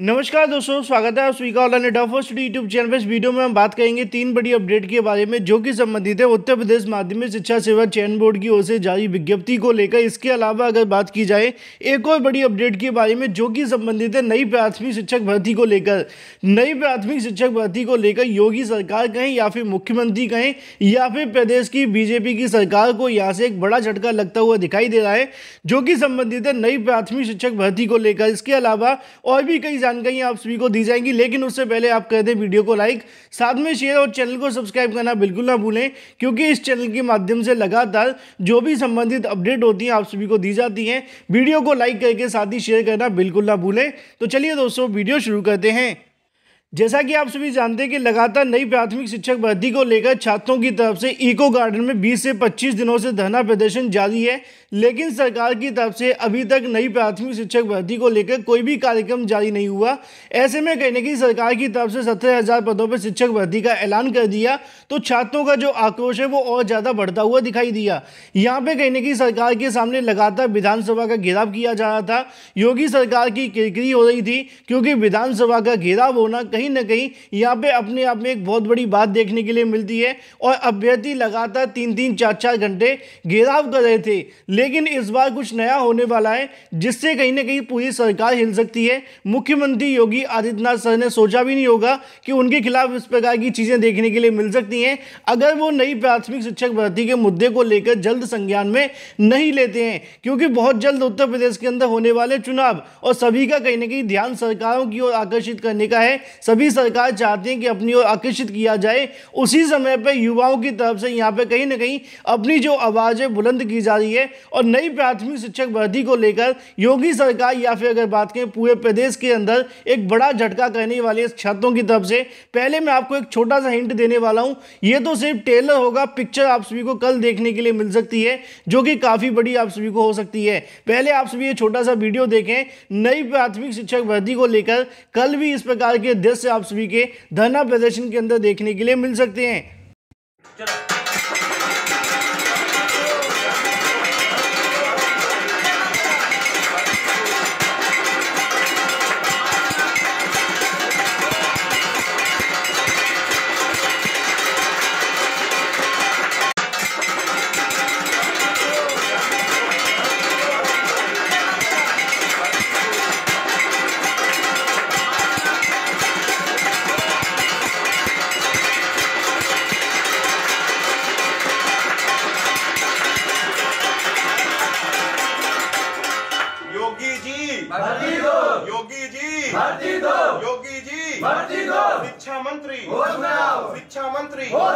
नमस्कार दोस्तों स्वागत है आप स्वीकार ऑनलाइन डफो स्टडी यूट्यूब चैनल पर इस वीडियो में हम बात करेंगे तीन बड़ी अपडेट के बारे में जो कि संबंधित है उत्तर प्रदेश माध्यमिक शिक्षा सेवा चयन बोर्ड की ओर से जारी विज्ञप्ति को लेकर इसके अलावा अगर बात की जाए एक और बड़ी अपडेट के बारे में जो कि संबंधित है नई प्राथमिक शिक्षक भर्ती को लेकर नई प्राथमिक शिक्षक भर्ती को लेकर योगी सरकार कहें या फिर मुख्यमंत्री कहें या फिर प्रदेश की बीजेपी की सरकार को यहाँ से एक बड़ा झटका लगता हुआ दिखाई दे रहा है जो कि संबंधित है नई प्राथमिक शिक्षक भर्ती को लेकर इसके अलावा और भी कई जानकारियां आप सभी को दी जाएंगी लेकिन उससे पहले आप कर दें वीडियो को लाइक साथ में शेयर और चैनल को सब्सक्राइब करना बिल्कुल ना भूलें क्योंकि इस चैनल के माध्यम से लगातार जो भी संबंधित अपडेट होती हैं आप सभी को दी जाती हैं वीडियो को लाइक करके साथ ही शेयर करना बिल्कुल ना भूलें तो चलिए दोस्तों वीडियो शुरू करते हैं जैसा कि आप सभी जानते हैं कि लगातार नई प्राथमिक शिक्षक भर्ती को लेकर छात्रों की तरफ से इको गार्डन में 20 से 25 दिनों से धरना प्रदर्शन जारी है लेकिन सरकार की तरफ से अभी तक नई प्राथमिक शिक्षक भर्ती को लेकर कोई भी कार्यक्रम जारी नहीं हुआ ऐसे में कहने की सरकार की तरफ से सत्रह हजार पदों पर शिक्षक भर्ती का ऐलान कर दिया तो छात्रों का जो आक्रोश है वो और ज़्यादा बढ़ता हुआ दिखाई दिया यहाँ पे कहने की सरकार के सामने लगातार विधानसभा का घेराव किया जा रहा था योगी सरकार की किरकिरी हो रही थी क्योंकि विधानसभा का घेराव होना कहीं ना कहीं यहाँ पे अपने आप में एक बहुत बड़ी बात देखने के लिए मिलती है और अभ्यर्थी लगातार तीन तीन चार चार घंटे घेराव कर रहे थे लेकिन इस बार कुछ नया होने वाला है जिससे कहीं ना कहीं पूरी सरकार हिल सकती है मुख्यमंत्री योगी आदित्यनाथ सर ने सोचा भी नहीं होगा कि उनके खिलाफ इस प्रकार की चीज़ें देखने के लिए मिल सकती हैं अगर वो नई प्राथमिक शिक्षक भर्ती के मुद्दे को लेकर जल्द संज्ञान में नहीं लेते हैं क्योंकि बहुत जल्द उत्तर प्रदेश के अंदर होने वाले चुनाव और सभी का कहीं ना कहीं ध्यान सरकारों की ओर आकर्षित करने का है सभी सरकार चाहती हैं कि अपनी ओर आकर्षित किया जाए उसी समय पर युवाओं की तरफ से यहाँ पे कहीं ना कहीं अपनी जो आवाज़ है बुलंद की जा रही है और नई प्राथमिक शिक्षक भर्ती को लेकर योगी सरकार या फिर अगर बात करें पूरे प्रदेश के अंदर एक बड़ा झटका कहने है छात्रों की तरफ से पहले मैं आपको एक छोटा सा हिंट देने वाला हूँ ये तो सिर्फ टेलर होगा पिक्चर आप सभी को कल देखने के लिए मिल सकती है जो कि काफ़ी बड़ी आप सभी को हो सकती है पहले आप सभी ये छोटा सा वीडियो देखें नई प्राथमिक शिक्षक भर्ती को लेकर कल भी इस प्रकार के दृश्य आप सभी के धरना प्रदर्शन के अंदर देखने के लिए मिल सकते हैं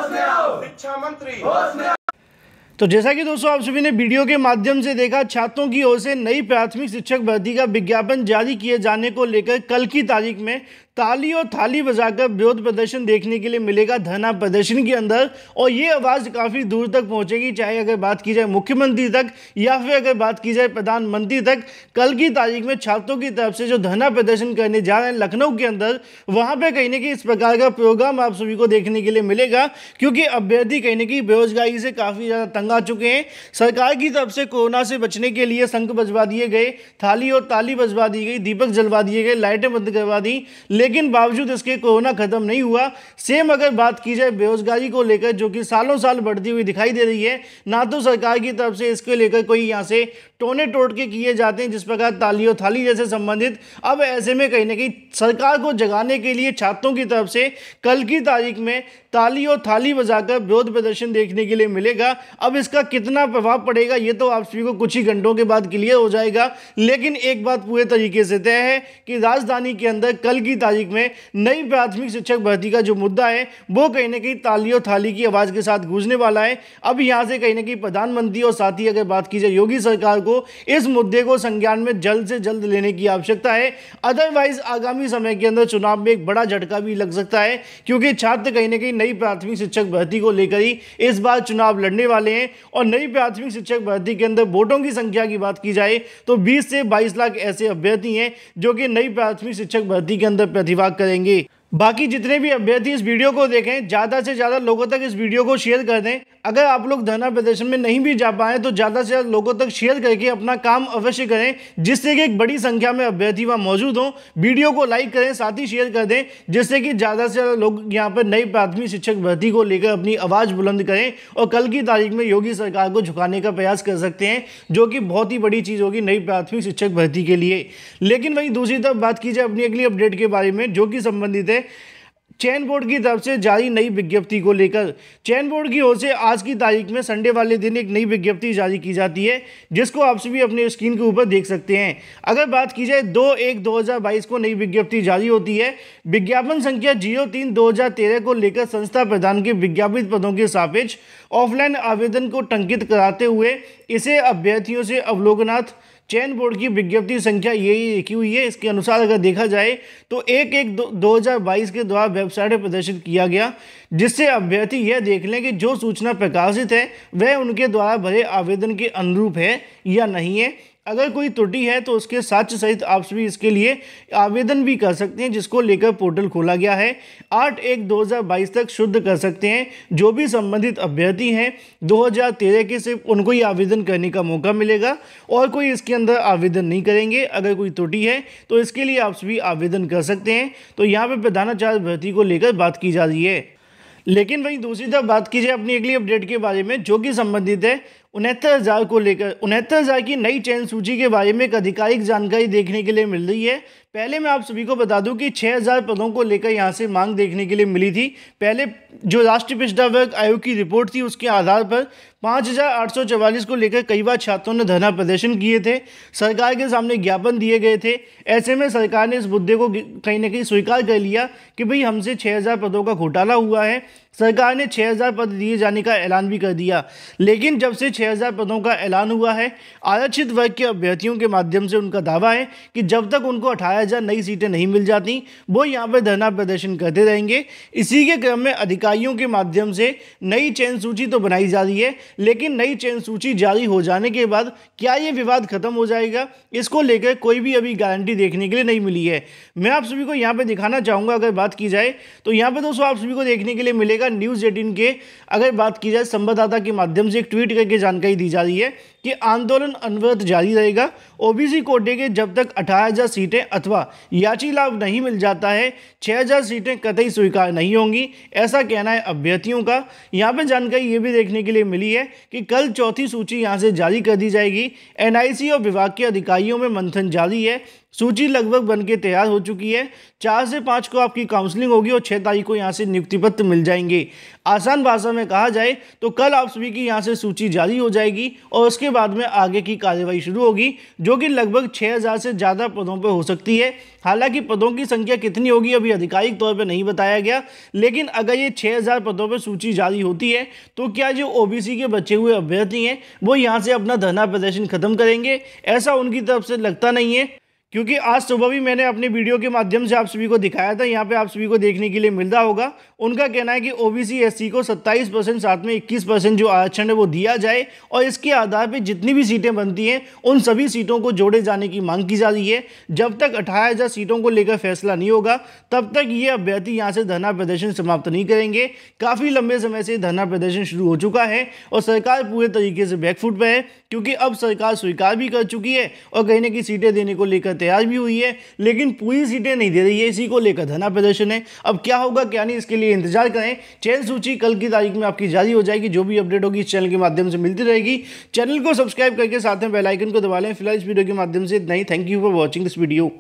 शिक्षा मंत्री तो जैसा कि दोस्तों आप सभी ने वीडियो के माध्यम से देखा छात्रों की ओर से नई प्राथमिक शिक्षक भर्ती का विज्ञापन जारी किए जाने को लेकर कल की तारीख में ताली और थाली बजाकर विरोध प्रदर्शन देखने के लिए मिलेगा धरना प्रदर्शन के अंदर और ये आवाज़ काफ़ी दूर तक पहुंचेगी चाहे अगर बात की जाए मुख्यमंत्री तक या फिर अगर बात की जाए प्रधानमंत्री तक कल की तारीख में छात्रों की तरफ से जो धरना प्रदर्शन करने जा रहे हैं लखनऊ के अंदर वहाँ पर कहीं ना कहीं इस प्रकार का प्रोग्राम आप सभी को देखने के लिए मिलेगा क्योंकि अभ्यर्थी कहीं ना कहीं बेरोजगारी से काफ़ी ज़्यादा तंग आ चुके हैं सरकार की तरफ से कोरोना से बचने के लिए संख बजवा दिए गए थाली और ताली बजवा दी गई दीपक जलवा दिए गए लाइटें बंद करवा दी लेकिन बावजूद इसके कोरोना ख़त्म नहीं हुआ सेम अगर बात की जाए बेरोजगारी को लेकर जो कि सालों साल बढ़ती हुई दिखाई दे रही है ना तो सरकार की तरफ से इसके लेकर कोई यहाँ से टोने टोट के किए जाते हैं जिस प्रकार तालियों थाली जैसे संबंधित अब ऐसे में कहीं ना कहीं सरकार को जगाने के लिए छात्रों की तरफ से कल की तारीख में ताली और थाली बजाकर विरोध प्रदर्शन देखने के लिए मिलेगा अब इसका कितना प्रभाव पड़ेगा ये तो आप सभी को कुछ ही घंटों के बाद क्लियर हो जाएगा लेकिन एक बात पूरे तरीके से तय है कि राजधानी के अंदर कल की तारीख में नई प्राथमिक शिक्षक भर्ती का जो मुद्दा है वो कहीं ना कहीं ताली और थाली की आवाज़ के साथ गूंजने वाला है अब यहाँ से कहीं ना कहीं प्रधानमंत्री और साथ ही अगर बात की जाए योगी सरकार को इस मुद्दे को संज्ञान में जल्द से जल्द लेने की आवश्यकता है अदरवाइज आगामी समय के अंदर चुनाव में एक बड़ा झटका भी लग सकता है क्योंकि छात्र कहीं ना कहीं नई प्राथमिक शिक्षक भर्ती को लेकर ही इस बार चुनाव लड़ने वाले हैं और नई प्राथमिक शिक्षक भर्ती के अंदर वोटों की संख्या की बात की जाए तो बीस से बाईस लाख ऐसे अभ्यर्थी हैं जो कि नई प्राथमिक शिक्षक भर्ती के अंदर प्रतिभाग करेंगे बाकी जितने भी अभ्यर्थी इस वीडियो को देखें ज़्यादा से ज़्यादा लोगों तक इस वीडियो को शेयर कर दें अगर आप लोग धरना प्रदर्शन में नहीं भी जा पाए तो ज़्यादा से ज़्यादा लोगों तक शेयर करके अपना काम अवश्य करें जिससे कि एक बड़ी संख्या में अभ्यर्थी वहाँ मौजूद हों वीडियो को लाइक करें साथ ही शेयर कर दें जिससे कि ज़्यादा से ज़्यादा लोग यहाँ पर नई प्राथमिक शिक्षक भर्ती को लेकर अपनी आवाज़ बुलंद करें और कल की तारीख में योगी सरकार को झुकाने का प्रयास कर सकते हैं जो कि बहुत ही बड़ी चीज़ होगी नई प्राथमिक शिक्षक भर्ती के लिए लेकिन वही दूसरी तरफ बात की जाए अपनी अगली अपडेट के बारे में जो कि संबंधित है चयन बोर्ड की तरफ से जारी नई विज्ञप्ति को लेकर चयन बोर्ड की ओर से आज की तारीख में संडे वाले दिन एक नई विज्ञप्ति जारी की जाती है जिसको आप सभी अपने स्क्रीन के ऊपर देख सकते हैं अगर बात की जाए दो एक दो को नई विज्ञप्ति जारी होती है विज्ञापन संख्या जीरो तीन दो को लेकर संस्था प्रधान के विज्ञापित पदों के सापेक्ष ऑफलाइन आवेदन को टंकित कराते हुए इसे अभ्यर्थियों से अवलोकनाथ चयन बोर्ड की विज्ञप्ति संख्या यही लिखी हुई है इसके अनुसार अगर देखा जाए तो एक एक दो, दो के द्वारा वेबसाइट पर प्रदर्शित किया गया जिससे अभ्यर्थी यह देख लें कि जो सूचना प्रकाशित है वह उनके द्वारा भरे आवेदन के अनुरूप है या नहीं है अगर कोई त्रुटि है तो उसके साक्ष्य सहित आप सभी इसके लिए आवेदन भी कर सकते हैं जिसको लेकर पोर्टल खोला गया है आठ एक 2022 तक शुद्ध कर सकते हैं जो भी संबंधित अभ्यर्थी हैं 2013 के सिर्फ उनको ही आवेदन करने का मौका मिलेगा और कोई इसके अंदर आवेदन नहीं करेंगे अगर कोई त्रुटि है तो इसके लिए आप सभी आवेदन कर सकते हैं तो यहाँ पर प्रधानाचार्य भर्ती को लेकर बात की जा रही है लेकिन वहीं दूसरी तरफ बात कीजिए अपनी अगली अपडेट के बारे में जो कि संबंधित है उनहत्तर हज़ार को लेकर उनहत्तर हज़ार की नई चयन सूची के बारे में एक आधिकारिक जानकारी देखने के लिए मिल रही है पहले मैं आप सभी को बता दूं कि 6000 पदों को लेकर यहां से मांग देखने के लिए मिली थी पहले जो राष्ट्रीय पिछड़ा वर्ग आयोग की रिपोर्ट थी उसके आधार पर चवालीस को लेकर कई बार छात्रों ने धरना प्रदर्शन किए थे सरकार के सामने ज्ञापन दिए गए थे ऐसे में सरकार ने इस मुद्दे को कहीं ना कहीं स्वीकार कर लिया कि भाई हमसे 6000 पदों का घोटाला हुआ है सरकार ने 6000 पद दिए जाने का ऐलान भी कर दिया लेकिन जब से 6000 पदों का ऐलान हुआ है आरक्षित वर्ग के अभ्यर्थियों के माध्यम से उनका दावा है कि जब तक उनको अठारह जाए नई सीटें नहीं मिल जाती वो यहाँ पर धरना प्रदर्शन करते रहेंगे इसी के क्रम में अधिकारियों के माध्यम से नई चयन सूची तो बनाई जा रही है लेकिन नई चयन सूची जारी हो जाने के बाद क्या ये विवाद खत्म हो जाएगा इसको लेकर कोई भी अभी गारंटी देखने के लिए नहीं मिली है मैं आप सभी को यहाँ पर दिखाना चाहूँगा अगर बात की जाए तो यहाँ पर दोस्तों आप सभी को देखने के लिए मिलेगा न्यूज़ एटीन के अगर बात की जाए संवाददाता के माध्यम से एक ट्वीट करके जानकारी दी जा रही है कि आंदोलन अनवरत जारी रहेगा ओबीसी कोटे के जब तक 18000 सीटें अथवा याची लाभ नहीं मिल जाता है 6000 सीटें कतई स्वीकार नहीं होंगी ऐसा कहना है अभ्यर्थियों का यहाँ पर जानकारी ये भी देखने के लिए मिली है कि कल चौथी सूची यहाँ से जारी कर दी जाएगी एनआईसी और विभाग के अधिकारियों में मंथन जारी है सूची लगभग बन के तैयार हो चुकी है चार से पाँच को आपकी काउंसलिंग होगी और छः तारीख को यहाँ से नियुक्ति पत्र मिल जाएंगे आसान भाषा में कहा जाए तो कल आप सभी की यहाँ से सूची जारी हो जाएगी और उसके बाद में आगे की कार्यवाही शुरू होगी जो कि लगभग 6000 से ज़्यादा पदों पर हो सकती है हालांकि पदों की संख्या कितनी होगी अभी आधिकारिक तौर पर नहीं बताया गया लेकिन अगर ये हजार पदों पर सूची जारी होती है तो क्या जो सी के बचे हुए अभ्यर्थी हैं वो यहाँ से अपना धरना प्रदर्शन खत्म करेंगे ऐसा उनकी तरफ से लगता नहीं है क्योंकि आज सुबह भी मैंने अपनी वीडियो के माध्यम से आप सभी को दिखाया था यहाँ पे आप सभी को देखने के लिए मिल रहा होगा उनका कहना है कि ओबीसी एससी को 27 परसेंट साथ में 21 परसेंट जो आरक्षण है वो दिया जाए और इसके आधार पे जितनी भी सीटें बनती हैं उन सभी सीटों को जोड़े जाने की मांग की जा रही है जब तक अठारह सीटों को लेकर फैसला नहीं होगा तब तक ये अभ्यर्थी यहाँ से धरना प्रदर्शन समाप्त नहीं करेंगे काफ़ी लंबे समय से धरना प्रदर्शन शुरू हो चुका है और सरकार पूरे तरीके से बैकफुट पर है क्योंकि अब सरकार स्वीकार भी कर चुकी है और कहीं ना कहीं सीटें देने को लेकर तैयार भी हुई है लेकिन पूरी सीटें नहीं दे रही है इसी को लेकर धरना प्रदर्शन है अब क्या होगा क्या नहीं इसके लिए इंतजार करें चयन सूची कल की तारीख में आपकी जारी हो जाएगी जो भी अपडेट होगी इस चैनल के माध्यम से मिलती रहेगी चैनल को सब्सक्राइब करके साथ में बेलाइकन को दबा लें फिलहाल इस वीडियो के माध्यम से नहीं thank you for watching this video